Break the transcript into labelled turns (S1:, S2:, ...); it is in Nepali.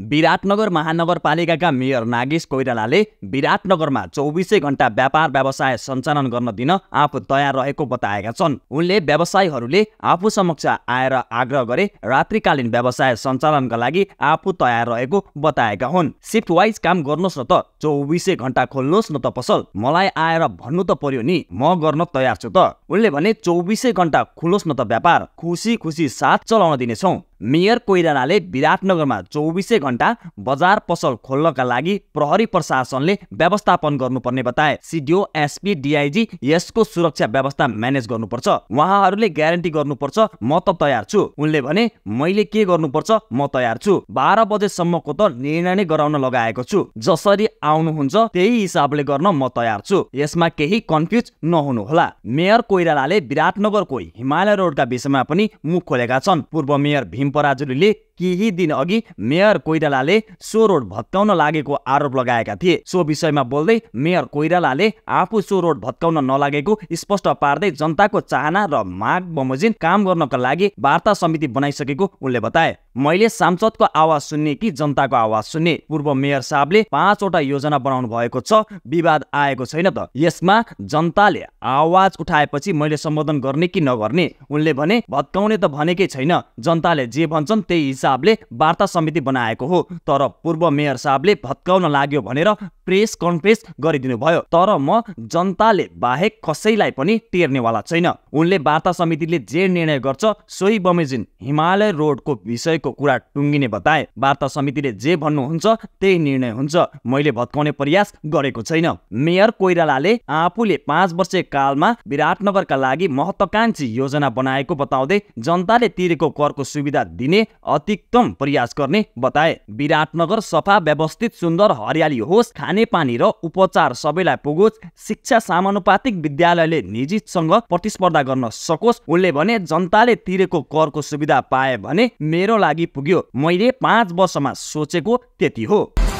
S1: विराटनगर महानगरपालिकाका मेयर नागेश कोइरालाले विराटनगरमा चौबिसै घण्टा व्यापार व्यवसाय सञ्चालन गर्न दिन आफू तयार रहेको बताएका छन् उनले व्यवसायीहरूले आफू समक्ष आएर आग्रह गरे रात्रिकालीन व्यवसाय सञ्चालनका लागि आफू तयार रहेको बताएका हुन् सिफ्ट वाइज काम गर्नुहोस् न त चौबिसै घण्टा खोल्नुहोस् न त पसल मलाई आएर भन्नु त पर्यो नि म गर्न तयार छु त उनले भने चौबिसै घण्टा खुलोस् न त व्यापार खुसी खुसी साथ चलाउन दिनेछौँ मेयर कोइरालाले विराटनगरमा चौबिसै घण्टा बजार पसल खोल्नका लागि प्रहरी प्रशासनले व्यवस्थापन गर्नुपर्ने बताए सिडिओ एसपी डिआइजी यसको सुरक्षा व्यवस्था म्यानेज गर्नुपर्छ उहाँहरूले ग्यारेन्टी गर्नुपर्छ म त तयार छु उनले भने मैले के गर्नुपर्छ म तयार छु बाह्र बजेसम्मको त निर्णय नै गराउन लगाएको छु जसरी आउनुहुन्छ त्यही हिसाबले गर्न म तयार छु यसमा केही कन्फ्युज नहुनुहोला मेयर कोइरालाले विराटनगरको हिमालय रोडका विषयमा पनि मुख खोलेका छन् पूर्व मेयर भीम पराजुलीले केही दिन अघि मेयर कोइरालाले सो रोड भत्काउन लागेको आरोप लगाएका थिए सो विषयमा बोल्दै मेयर कोइरालाले आफू सो रोड भत्काउन नलागेको स्पष्ट पार्दै जनताको चाहना र माग बमोजिम काम गर्नका लागि वार्ता समिति बनाइसकेको उनले बताए मैले सांसदको आवाज सुन्ने कि जनताको आवाज सुन्ने पूर्व मेयर साहबले पाँचवटा योजना बनाउनु भएको छ विवाद आएको छैन त यसमा जनताले आवाज उठाएपछि मैले सम्बोधन गर्ने कि नगर्ने उनले भने भत्काउने त भनेकै छैन जनताले जे भन्छन् त्यही साहबले वार्ता समिति बनाएको हो तर पूर्व मेयर साहबले भत्काउन लाग्यो भनेर प्रेस कन्फ्रेन्स गरिदिनु भयो तर म जनताले बाहेक कसैलाई पनि टेर्नेवाला छैन उनले वार्ता समितिले जे निर्णय गर्छ सोही बमेजिन हिमालय रोडको विषयको कुरा टुङ्गिने बताए वार्ता समितिले जे भन्नुहुन्छ त्यही निर्णय हुन्छ मैले भत्काउने प्रयास गरेको छैन मेयर कोइरालाले आफूले पाँच वर्ष कालमा विराटनगरका लागि महत्वाकांक्षी योजना बनाएको बताउँदै जनताले तिरेको करको सुविधा दिने अति अधिकतम प्रयास गर्ने बताए विराटनगर सफा व्यवस्थित सुन्दर हरियाली होस् खानेपानी र उपचार सबैलाई पुगोस् शिक्षा समानुपातिक विद्यालयले निजीसँग प्रतिस्पर्धा गर्न सकोस् उनले भने जनताले तिरेको करको सुविधा पाए भने मेरो लागि पुग्यो मैले पाँच वर्षमा सोचेको त्यति हो